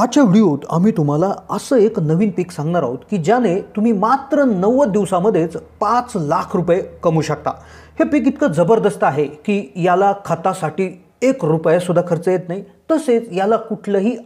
आजच्या व्हिडिओत आम्ही तुम्हाला असं एक नवीन पीक सांगणार आहोत की ज्याने तुम्ही मात्र नव्वद दिवसामध्येच पाच लाख रुपये कमवू शकता हे पीक इतकं जबरदस्त आहे की याला खतासाठी एक रुपयासुद्धा खर्च येत नाही तसेच याला कुठलंही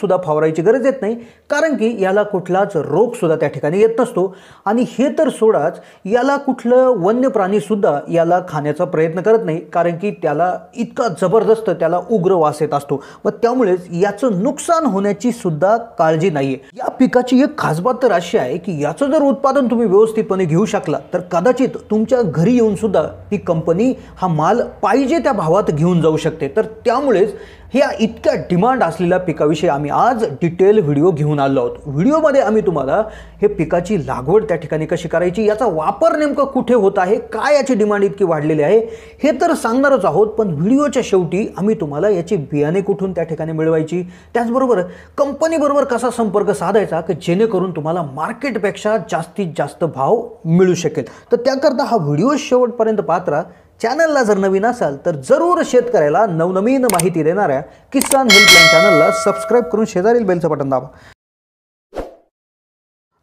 सुद्धा फवारायची गरज येत नाही कारण की याला कुठलाच रोग सुद्धा त्या ठिकाणी येत नसतो आणि हे तर सोडाच याला कुठलं वन्य प्राणी सुद्धा याला खाण्याचा प्रयत्न करत नाही कारण की त्याला इतका जबरदस्त त्याला उग्र वास येत असतो व त्यामुळेच याचं नुकसान होण्याची सुद्धा काळजी नाही या पिकाची एक खासबात तर अशी आहे की याचं जर उत्पादन तुम्ही व्यवस्थितपणे घेऊ शकला तर कदाचित तुमच्या घरी येऊन सुद्धा ती कंपनी हा माल पाहिजे त्या भावात घेऊन जाऊ शकते तर त्यामुळेच ह्या इतक्या डिमांड असलेल्या पिकाविषयी आम्ही आज डिटेल व्हिडिओ घेऊन आलो आहोत व्हिडिओमध्ये आम्ही तुम्हाला हे पिकाची लागवड त्या ठिकाणी कशी करायची याचा वापर नेमकं कुठे होत आहे काय याची डिमांड इतकी वाढलेली आहे हे तर सांगणारच आहोत पण व्हिडिओच्या शेवटी आम्ही तुम्हाला याची बियाणे कुठून त्या ठिकाणी मिळवायची त्याचबरोबर कंपनीबरोबर कसा संपर्क साधायचा की जेणेकरून तुम्हाला मार्केटपेक्षा जास्तीत जास्त भाव मिळू शकेल तर त्याकरता हा व्हिडिओ शेवटपर्यंत पात्रा चॅनलला जर नवीन असाल तर जरूर शेतकऱ्याला नवनवीन माहिती देणाऱ्या किसान हेल्पलाईन चॅनलला सबस्क्राईब करून शेजारील बेलचं बटन दाबा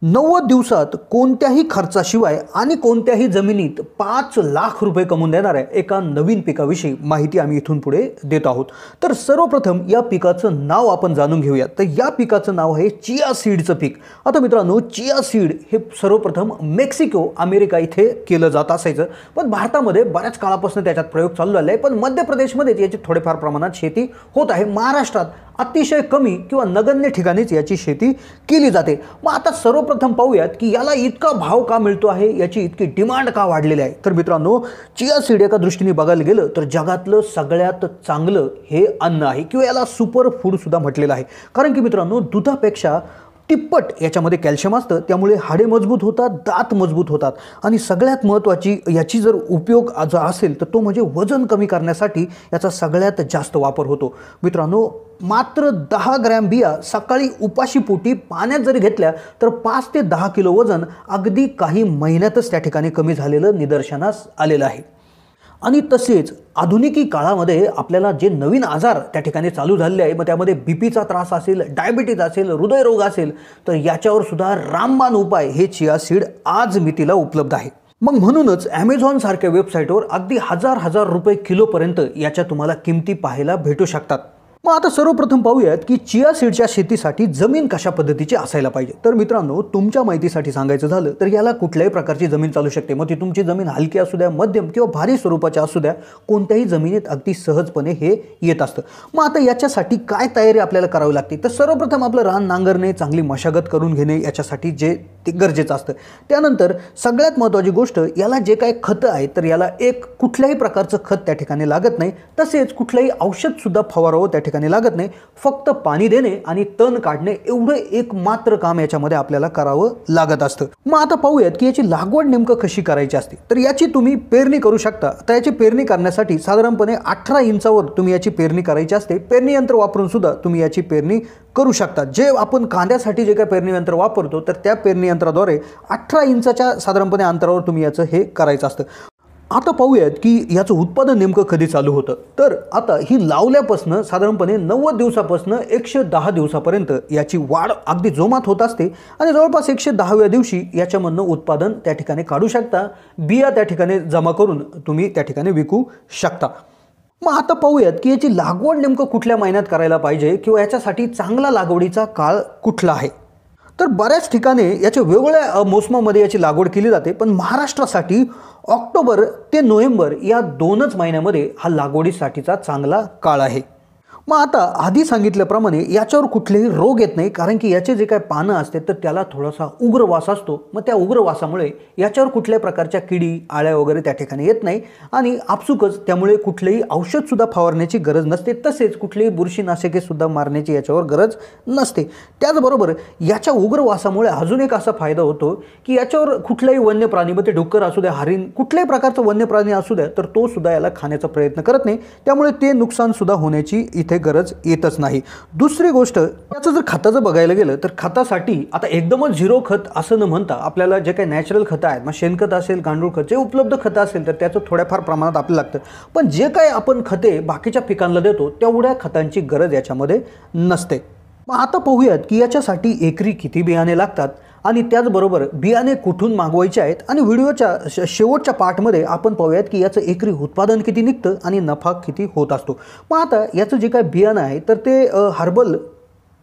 नव्वद दिवसात कोणत्याही खर्चाशिवाय आणि कोणत्याही जमिनीत पाच लाख रुपये कमवून देणाऱ्या एका नवीन पिकाविषयी माहिती आम्ही इथून पुढे देत आहोत तर सर्वप्रथम या पिकाचं नाव आपण जाणून घेऊया तर या पिकाचं नाव आहे चिया सीडचं पीक आता मित्रांनो चिया सीड हे सर्वप्रथम मेक्सिको अमेरिका इथे केलं जात असायचं पण भारतामध्ये बऱ्याच काळापासून त्याच्यात प्रयोग चालू झाला आहे पण मध्य प्रदेशमध्येच याची थोडेफार प्रमाणात शेती होत आहे महाराष्ट्रात अतिशय कमी किंवा नगण्य ठिकाणीच याची शेती केली जाते मग आता सर्वप्रथम पाहूयात की याला इतका भाव का मिळतो आहे याची इतकी डिमांड का वाढलेली आहे तर मित्रांनो चिया सीड एका दृष्टीने बघायला गेलं तर जगातलं सगळ्यात चांगलं हे अन्न आहे किंवा याला सुपर फूडसुद्धा म्हटलेलं आहे कारण की मित्रांनो दुधापेक्षा तिप्पट याच्यामध्ये कॅल्शियम असतं त्यामुळे हाडे मजबूत होतात दात मजबूत होतात आणि सगळ्यात महत्त्वाची याची जर उपयोग आज असेल तर तो म्हणजे वजन कमी करण्यासाठी याचा सगळ्यात जास्त वापर होतो मित्रांनो मात्र दहा ग्रॅम बिया सकाळी उपाशीपोटी पाण्यात जरी घेतल्या तर पाच ते दहा किलो वजन अगदी काही महिन्यातच त्या ठिकाणी कमी झालेलं निदर्शनास आलेलं आहे आणि तसेच आधुनिकी काळामध्ये आपल्याला जे नवीन आजार त्या ठिकाणी चालू झालेले आहे मग त्यामध्ये बी पीचा त्रास असेल डायबिटीज असेल हृदयरोग असेल तर याच्यावर सुद्धा रामबाण उपाय हे चिया सीड आज मितीला उपलब्ध आहे मग म्हणूनच ॲमेझॉनसारख्या वेबसाईटवर अगदी हजार हजार रुपये किलोपर्यंत याच्या तुम्हाला किमती पाहायला भेटू शकतात मग आता सर्वप्रथम पाहूयात की चिया सीडच्या शेतीसाठी जमीन कशा पद्धतीची असायला पाहिजे तर मित्रांनो तुमच्या माहितीसाठी सांगायचं झालं तर याला कुठल्याही प्रकारची जमीन चालू शकते मग ती तुमची जमीन हलकी असू द्या मध्यम किंवा भारी स्वरूपाच्या असू द्या कोणत्याही जमिनीत अगदी सहजपणे हे येत असतं मग आता याच्यासाठी काय तयारी आपल्याला करावी लागते तर सर्वप्रथम आपलं रान नांगरणे चांगली मशागत करून घेणे याच्यासाठी जे ते गरजेचं असतं त्यानंतर सगळ्यात महत्त्वाची गोष्ट याला जे काही खतं आहे तर याला एक कुठल्याही प्रकारचं खत त्या ठिकाणी लागत नाही तसेच कुठलंही औषधसुद्धा फवारावं त्या ठिकाणी लागत नाही फक्त पाणी देणे आणि तण काढणे एवढं एक मात्र काम याच्यामध्ये आपल्याला करावं लागत असतं मग आता पाहूयात की याची लागवड नेमकं कशी करायची असते तर याची तुम्ही पेरणी करू शकता तर याची पेरणी करण्यासाठी साधारणपणे अठरा इंचावर तुम्ही याची पेरणी करायची असते पेरणी यंत्र वापरून सुद्धा तुम्ही याची पेरणी करू शकता जे आपण कांद्यासाठी जे काही पेरणी यंत्र वापरतो तर त्या पेरणी यंत्राद्वारे अठरा इंचाच्या साधारणपणे अंतरावर तुम्ही याचं हे करायचं असतं आता पाहूयात की याचं उत्पादन नेमकं कधी चालू होतं तर आता ही लावल्यापासनं साधारणपणे नव्वद दिवसापासनं एकशे दहा दिवसापर्यंत याची वाढ अगदी जोमात होत असते आणि जवळपास एकशे दहाव्या दिवशी याच्यामधनं उत्पादन त्या ठिकाणी काढू शकता बिया त्या ठिकाणी जमा करून तुम्ही त्या ठिकाणी विकू शकता मग आता पाहूयात की याची लागवड नेमकं कुठल्या महिन्यात करायला पाहिजे किंवा याच्यासाठी चांगला लागवडीचा काळ कुठला आहे तर बऱ्याच ठिकाणी याच्या वेगवेगळ्या मोसमामध्ये याची लागवड केली जाते पण महाराष्ट्रासाठी ऑक्टोबर ते नोव्हेंबर या दोनच महिन्यामध्ये हा लागवडीसाठीचा चांगला काळ आहे मग आता आधी सांगितल्याप्रमाणे याच्यावर कुठलेही रोग येत नाही कारण की याचे जे काय पानं असते तर त्याला थोडासा उग्र वास असतो मग त्या उग्रवासामुळे याच्यावर कुठल्याही प्रकारच्या किडी आळ्या वगैरे त्या ठिकाणी येत नाही आणि आपसुकच त्यामुळे कुठलेही औषधसुद्धा फवारण्याची गरज नसते तसेच कुठलेही बुरशीनाशकेसुद्धा मारण्याची याच्यावर गरज नसते त्याचबरोबर याच्या उग्रवासामुळे अजून एक असा फायदा होतो की याच्यावर कुठल्याही वन्य प्राणी मग ते डुक्कर असू द्या हरिण कुठल्याही प्रकारचं वन्य प्राणी असू द्या तर तो सुद्धा याला खाण्याचा प्रयत्न करत नाही त्यामुळे ते नुकसानसुद्धा होण्याची इथे तिथे गरज येतच नाही दुसरी गोष्ट त्याचं जर खताचं बघायला गेलं तर खतासाठी आता एकदमच झिरो खत असं न म्हणता आपल्याला जे काही नॅचरल खतं आहेत मग शेणखत असेल गांडूळ खत जे उपलब्ध खतं असेल तर त्याचं थोड्याफार प्रमाणात आपल्याला लागतं पण जे काय आपण खते बाकीच्या पिकांना देतो तेवढ्या खतांची गरज याच्यामध्ये नसते मग आता पाहूयात की याच्यासाठी एकरी किती बियाणे लागतात आणि त्याचबरोबर बियाणे कुठून मागवायचे आहेत आणि व्हिडिओच्या शेवटच्या पार्टमध्ये आपण पाहूयात की याचं एकरी उत्पादन किती निघतं आणि नफा किती होत असतो मग आता याचं जे काय बियाणं आहे तर ते हर्बल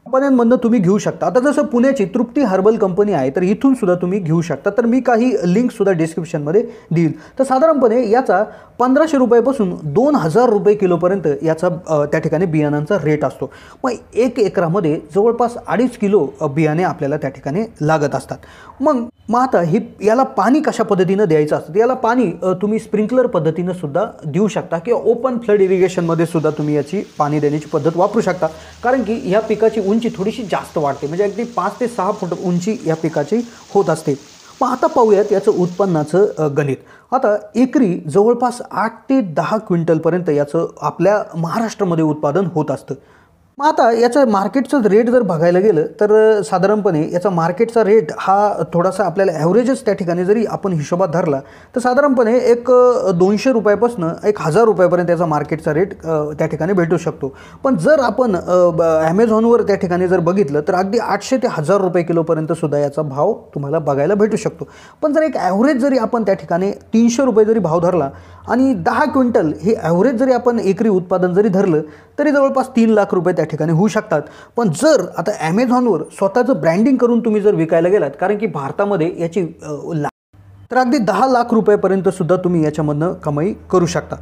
कंपन्यांमधनं तुम्ही घेऊ शकता आता जसं पुण्याची तृप्ती हर्बल कंपनी आहे तर इथून सुद्धा तुम्ही घेऊ शकता तर मी काही लिंकसुद्धा डिस्क्रिप्शनमध्ये देईल तर साधारणपणे याचा पंधराशे रुपयापासून दोन हजार रुपये किलोपर्यंत याचा त्या ठिकाणी बियाणांचा रेट असतो मग एक एकरामध्ये जवळपास अडीच किलो बियाणे आपल्याला त्या ठिकाणी लागत असतात मग मग आता ही याला पाणी कशा पद्धतीनं द्यायचं असतं याला पाणी तुम्ही स्प्रिंकलर पद्धतीनं सुद्धा देऊ शकता किंवा ओपन फ्लड इरिगेशनमध्ये सुद्धा तुम्ही याची पाणी देण्याची पद्धत वापरू शकता कारण की ह्या पिकाची उंची थोडीशी जास्त वाढते म्हणजे अगदी पाच ते सहा फूट उंची या पिकाची होत असते मग आता पाहूयात याचं उत्पन्नाचं गणित आता एकरी जवळपास आठ ते दहा क्विंटलपर्यंत याचं आपल्या महाराष्ट्रामध्ये उत्पादन होत असतं मग आता याचं मार्केटचं रेट जर बघायला गेलं तर साधारणपणे याचा मार्केटचा रेट हा थोडासा आपल्याला ॲव्हरेजच त्या ठिकाणी जरी आपण हिशोबात धरला तर साधारणपणे एक दोनशे रुपयापासून एक हजार रुपयापर्यंत याचा मार्केटचा रेट त्या ठिकाणी भेटू शकतो पण जर आपण ॲमेझॉनवर त्या ठिकाणी जर बघितलं तर अगदी आठशे ते हजार रुपये किलोपर्यंत सुद्धा याचा भाव तुम्हाला बघायला भेटू शकतो पण जर एक ॲव्हरेज जरी आपण त्या ठिकाणी तीनशे रुपये जरी भाव धरला आणि दहा क्विंटल हे ॲव्हरेज जरी आपण एकरी उत्पादन जरी धरलं तरी जवळपास तीन लाख रुपये त्या ठिकाणी होऊ शकतात पण जर आता ॲमेझॉनवर स्वतःचं ब्रँडिंग करून तुम्ही जर विकायला गेलात कारण की भारतामध्ये याची तर अगदी दहा लाख रुपयेपर्यंतसुद्धा सुद्धा तुम्ही याच्यामधनं कमाई करू शकता